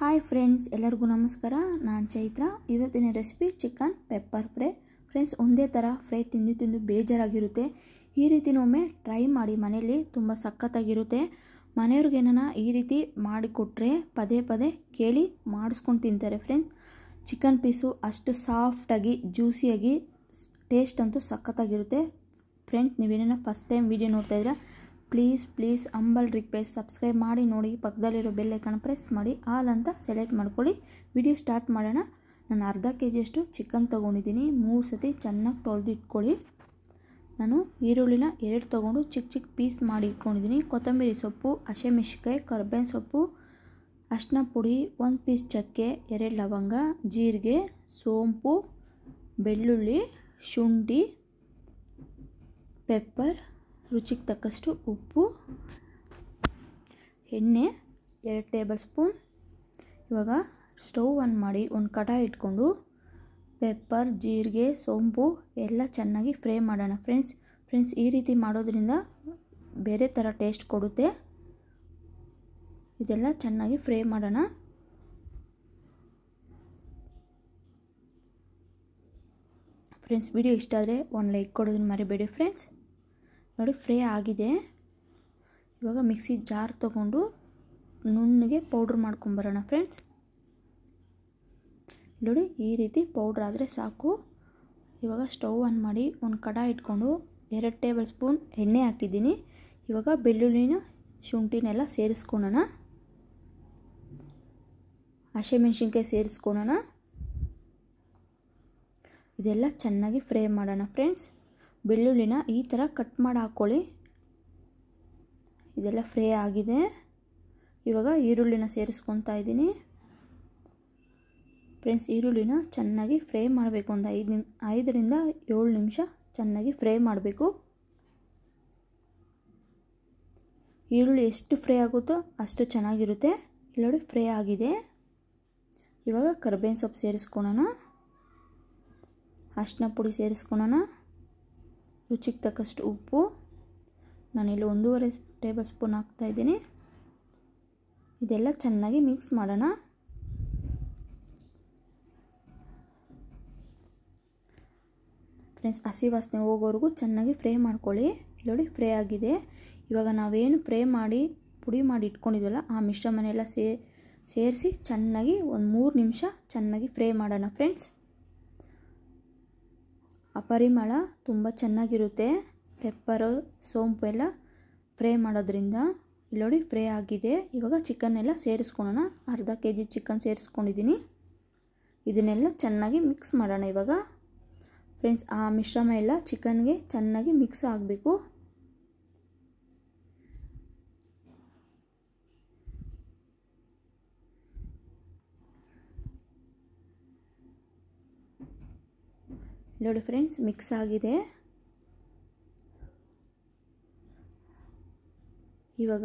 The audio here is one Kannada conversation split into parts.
ಹಾಯ್ ಫ್ರೆಂಡ್ಸ್ ಎಲ್ಲರಿಗೂ ನಮಸ್ಕಾರ ನಾನು ಚೈತ್ರ ಇವತ್ತಿನ recipe chicken pepper fry friends ಒಂದೇ ಥರ ಫ್ರೈ ತಿಂದು ತಿಂದು ಬೇಜಾರಾಗಿರುತ್ತೆ ಈ ರೀತಿನೊಮ್ಮೆ ಟ್ರೈ ಮಾಡಿ ಮನೆಯಲ್ಲಿ ತುಂಬ ಸಖತ್ತಾಗಿರುತ್ತೆ ಮನೆಯವ್ರಿಗೇನ ಈ ರೀತಿ ಮಾಡಿಕೊಟ್ರೆ ಪದೇ ಪದೇ ಕೇಳಿ ಮಾಡಿಸ್ಕೊಂಡು ತಿಂತಾರೆ ಫ್ರೆಂಡ್ಸ್ ಚಿಕನ್ ಪೀಸು ಅಷ್ಟು ಸಾಫ್ಟಾಗಿ ಜ್ಯೂಸಿಯಾಗಿ ಟೇಸ್ಟ್ ಅಂತೂ ಸಖತ್ತಾಗಿರುತ್ತೆ ಫ್ರೆಂಡ್ಸ್ ನೀವೇನ ಫಸ್ಟ್ ಟೈಮ್ ವಿಡಿಯೋ ನೋಡ್ತಾಯಿದ್ರೆ please please humble request subscribe ಮಾಡಿ ನೋಡಿ ಪಕ್ಕದಲ್ಲಿರೋ ಬೆಲ್ಲೈಕನ್ನು ಪ್ರೆಸ್ ಮಾಡಿ ಆಲ್ ಅಂತ ಸೆಲೆಕ್ಟ್ ಮಾಡ್ಕೊಳ್ಳಿ ವಿಡಿಯೋ ಸ್ಟಾರ್ಟ್ ಮಾಡೋಣ ನಾನು ಅರ್ಧ ಕೆ ಜಿಯಷ್ಟು ಚಿಕನ್ ತೊಗೊಂಡಿದ್ದೀನಿ ಮೂರು ಸತಿ ಚೆನ್ನಾಗಿ ತೊಳೆದು ಇಟ್ಕೊಳ್ಳಿ ನಾನು ಈರುಳ್ಳಿನ ಎರಡು ತೊಗೊಂಡು ಚಿಕ್ಕ ಚಿಕ್ಕ ಪೀಸ್ ಮಾಡಿ ಇಟ್ಕೊಂಡಿದ್ದೀನಿ ಕೊತ್ತಂಬರಿ ಸೊಪ್ಪು ಹಸಿಮೆಣ್ಸಿಕಾಯಿ ಕರ್ಬೇವಿನ ಸೊಪ್ಪು ಅರಿಶಿನ ಪುಡಿ ಒಂದು ಪೀಸ್ ಚಕ್ಕೆ ಎರಡು ಲವಂಗ ಜೀರಿಗೆ ಸೋಂಪು ಬೆಳ್ಳುಳ್ಳಿ ಶುಂಠಿ ಪೆಪ್ಪರ್ ರುಚಿಗೆ ತಕ್ಕಷ್ಟು ಉಪ್ಪು ಎಣ್ಣೆ ಎರಡು ಟೇಬಲ್ ಸ್ಪೂನ್ ಇವಾಗ ಸ್ಟೌವ್ ಆನ್ ಮಾಡಿ ಒಂದು ಕಡಾಯಿ ಇಟ್ಕೊಂಡು ಪೆಪ್ಪರ್ ಜೀರಿಗೆ ಸೋಂಪು ಎಲ್ಲ ಚೆನ್ನಾಗಿ ಫ್ರೈ ಮಾಡೋಣ ಫ್ರೆಂಡ್ಸ್ ಫ್ರೆಂಡ್ಸ್ ಈ ರೀತಿ ಮಾಡೋದ್ರಿಂದ ಬೇರೆ ಥರ ಟೇಸ್ಟ್ ಕೊಡುತ್ತೆ ಇದೆಲ್ಲ ಚೆನ್ನಾಗಿ ಫ್ರೈ ಮಾಡೋಣ ಫ್ರೆಂಡ್ಸ್ ವಿಡಿಯೋ ಇಷ್ಟ ಆದರೆ ಒಂದು ಲೈಕ್ ಕೊಡೋದನ್ನು ಮರಿಬೇಡಿ ಫ್ರೆಂಡ್ಸ್ ನೋಡಿ ಫ್ರೈ ಆಗಿದೆ ಇವಾಗ ಮಿಕ್ಸಿ ಜಾರ್ ತೊಗೊಂಡು ನುಣ್ಣಗೆ ಪೌಡ್ರ್ ಮಾಡ್ಕೊಂಬರೋಣ ಫ್ರೆಂಡ್ಸ್ ನೋಡಿ ಈ ರೀತಿ ಪೌಡ್ರ್ ಆದರೆ ಸಾಕು ಇವಾಗ ಸ್ಟವ್ ಆನ್ ಮಾಡಿ ಒಂದು ಕಡ ಇಟ್ಕೊಂಡು ಎರಡು ಟೇಬಲ್ ಸ್ಪೂನ್ ಎಣ್ಣೆ ಹಾಕಿದ್ದೀನಿ ಇವಾಗ ಬೆಳ್ಳುಳ್ಳಿನ ಶುಂಠಿನೆಲ್ಲ ಸೇರಿಸ್ಕೊಳೋಣ ಹಸಿಮೆಣ್ಸಿನ್ಕಾಯಿ ಸೇರಿಸ್ಕೊಳೋಣ ಇದೆಲ್ಲ ಚೆನ್ನಾಗಿ ಫ್ರೈ ಮಾಡೋಣ ಫ್ರೆಂಡ್ಸ್ ಬೆಳ್ಳುಳ್ಳಿನ ಈ ಥರ ಕಟ್ ಮಾಡಿ ಹಾಕ್ಕೊಳ್ಳಿ ಇದೆಲ್ಲ ಫ್ರೈ ಆಗಿದೆ ಇವಾಗ ಈರುಳ್ಳಿನ ಸೇರಿಸ್ಕೊತಾ ಇದ್ದೀನಿ ಫ್ರೆಂಡ್ಸ್ ಈರುಳ್ಳಿನ ಚೆನ್ನಾಗಿ ಫ್ರೈ ಮಾಡಬೇಕು ಒಂದು ಐದು ನಿಮ್ ಐದರಿಂದ ಏಳು ನಿಮಿಷ ಚೆನ್ನಾಗಿ ಫ್ರೈ ಮಾಡಬೇಕು ಈರುಳ್ಳಿ ಎಷ್ಟು ಫ್ರೈ ಆಗುತ್ತೋ ಅಷ್ಟು ಚೆನ್ನಾಗಿರುತ್ತೆ ಇಲ್ಲೋಡಿ ಫ್ರೈ ಆಗಿದೆ ಇವಾಗ ಕರ್ಬೇವಿನ ಸೊಪ್ಪು ಸೇರಿಸ್ಕೊಳೋಣ ಅರ್ಶಿನ ಪುಡಿ ಸೇರಿಸ್ಕೊಳೋಣ ರುಚಿಗೆ ತಕ್ಕಷ್ಟು ಉಪ್ಪು ನಾನಿಲ್ಲಿ ಒಂದೂವರೆ ಟೇಬಲ್ ಸ್ಪೂನ್ ಹಾಕ್ತಾಯಿದ್ದೀನಿ ಇದೆಲ್ಲ ಚೆನ್ನಾಗಿ ಮಿಕ್ಸ್ ಮಾಡೋಣ ಫ್ರೆಂಡ್ಸ್ ಹಸಿ ವಾಸನೆ ಹೋಗೋವರೆಗೂ ಚೆನ್ನಾಗಿ ಫ್ರೈ ಮಾಡ್ಕೊಳ್ಳಿ ನೋಡಿ ಫ್ರೈ ಆಗಿದೆ ಇವಾಗ ನಾವೇನು ಫ್ರೈ ಮಾಡಿ ಪುಡಿ ಮಾಡಿ ಇಟ್ಕೊಂಡಿದ್ವಲ್ಲ ಆ ಮಿಶ್ರಮನೆಲ್ಲ ಸೇ ಸೇರಿಸಿ ಚೆನ್ನಾಗಿ ಒಂದು ಮೂರು ನಿಮಿಷ ಚೆನ್ನಾಗಿ ಫ್ರೈ ಮಾಡೋಣ ಫ್ರೆಂಡ್ಸ್ ಪರಿಮಳ ತುಂಬ ಚೆನ್ನಾಗಿರುತ್ತೆ ಪೆಪ್ಪರು ಸೋಂಪು ಎಲ್ಲ ಫ್ರೈ ಮಾಡೋದ್ರಿಂದ ಇಲ್ಲಿ ನೋಡಿ ಫ್ರೈ ಆಗಿದೆ ಇವಾಗ ಚಿಕನ್ನೆಲ್ಲ ಸೇರಿಸ್ಕೊಳೋಣ ಅರ್ಧ ಕೆ ಜಿ ಚಿಕನ್ ಸೇರಿಸ್ಕೊಂಡಿದ್ದೀನಿ ಇದನ್ನೆಲ್ಲ ಚೆನ್ನಾಗಿ ಮಿಕ್ಸ್ ಮಾಡೋಣ ಇವಾಗ ಫ್ರೆಂಡ್ಸ್ ಆ ಮಿಶ್ರಮ ಎಲ್ಲ ಚಿಕನ್ಗೆ ಚೆನ್ನಾಗಿ ಮಿಕ್ಸ್ ಆಗಬೇಕು ನೋಡಿ ಫ್ರೆಂಡ್ಸ್ ಮಿಕ್ಸ್ ಆಗಿದೆ ಇವಾಗ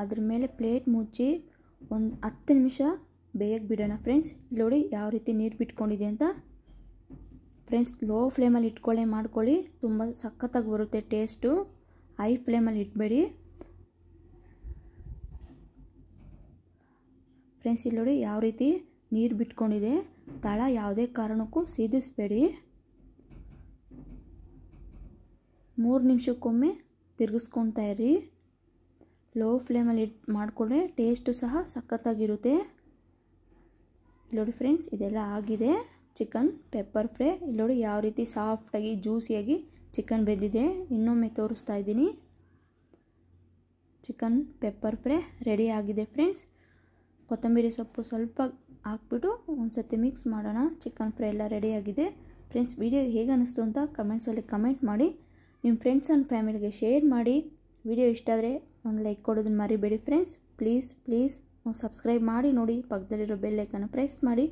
ಅದ್ರ ಮೇಲೆ ಪ್ಲೇಟ್ ಮುಚ್ಚಿ ಒಂದು ಹತ್ತು ನಿಮಿಷ ಬೇಯಕ್ಕೆ ಬಿಡೋಣ ಫ್ರೆಂಡ್ಸ್ ನೋಡಿ ಯಾವ ರೀತಿ ನೀರು ಬಿಟ್ಕೊಂಡಿದೆ ಅಂತ ಫ್ರೆಂಡ್ಸ್ ಲೋ ಫ್ಲೇಮಲ್ಲಿ ಇಟ್ಕೊಳ್ಳೆ ಮಾಡ್ಕೊಳ್ಳಿ ತುಂಬ ಸಖತ್ತಾಗಿ ಬರುತ್ತೆ ಟೇಸ್ಟು ಹೈ ಫ್ಲೇಮಲ್ಲಿ ಇಟ್ಬೇಡಿ ಫ್ರೆಂಡ್ಸ್ ಇಲ್ಲಿ ನೋಡಿ ಯಾವ ರೀತಿ ನೀರು ಬಿಟ್ಕೊಂಡಿದೆ ತಳ ಯಾವುದೇ ಕಾರಣಕ್ಕೂ ಸೀದಿಸಬೇಡಿ ಮೂರು ನಿಮಿಷಕ್ಕೊಮ್ಮೆ ತಿರುಗಿಸ್ಕೊತಾ ಇರಿ ಲೋ ಫ್ಲೇಮಲ್ಲಿ ಇಟ್ಟು ಮಾಡಿಕೊಂಡ್ರೆ ಟೇಸ್ಟು ಸಹ ಸಖತ್ತಾಗಿರುತ್ತೆ ನೋಡಿ ಫ್ರೆಂಡ್ಸ್ ಇದೆಲ್ಲ ಆಗಿದೆ ಚಿಕನ್ ಪೆಪ್ಪರ್ ಫ್ರೈ ಇಲ್ಲಿ ನೋಡಿ ಯಾವ ರೀತಿ ಸಾಫ್ಟಾಗಿ ಜ್ಯೂಸಿಯಾಗಿ ಚಿಕನ್ ಬೆದ್ದಿದೆ ಇನ್ನೊಮ್ಮೆ ತೋರಿಸ್ತಾ ಇದ್ದೀನಿ ಚಿಕನ್ ಪೆಪ್ಪರ್ ಫ್ರೈ ರೆಡಿ ಆಗಿದೆ ಫ್ರೆಂಡ್ಸ್ ಕೊತ್ತಂಬರಿ ಸೊಪ್ಪು ಸ್ವಲ್ಪ ಹಾಕ್ಬಿಟ್ಟು ಒಂದು ಮಿಕ್ಸ್ ಮಾಡೋಣ ಚಿಕನ್ ಫ್ರೈ ಎಲ್ಲ ರೆಡಿಯಾಗಿದೆ ಫ್ರೆಂಡ್ಸ್ ವಿಡಿಯೋ ಹೇಗೆ ಅನ್ನಿಸ್ತು ಅಂತ ಕಮೆಂಟ್ಸಲ್ಲಿ ಕಮೆಂಟ್ ಮಾಡಿ ನಿಮ್ಮ ಫ್ರೆಂಡ್ಸ್ ಆ್ಯಂಡ್ ಫ್ಯಾಮಿಲಿಗೆ ಶೇರ್ ಮಾಡಿ ವಿಡಿಯೋ ಇಷ್ಟ ಆದರೆ ಒಂದು ಲೈಕ್ ಕೊಡೋದನ್ನು ಮರಿಬೇಡಿ ಫ್ರೆಂಡ್ಸ್ ಪ್ಲೀಸ್ ಪ್ಲೀಸ್ ಸಬ್ಸ್ಕ್ರೈಬ್ ಮಾಡಿ ನೋಡಿ ಪಕ್ಕದಲ್ಲಿರೋ ಬೆಲ್ಲೈಕನ್ನು ಪ್ರೆಸ್ ಮಾಡಿ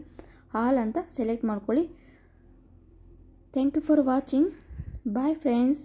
ಹಾಲ್ ಅಂತ ಸೆಲೆಕ್ಟ್ ಮಾಡ್ಕೊಳ್ಳಿ thank you for watching bye friends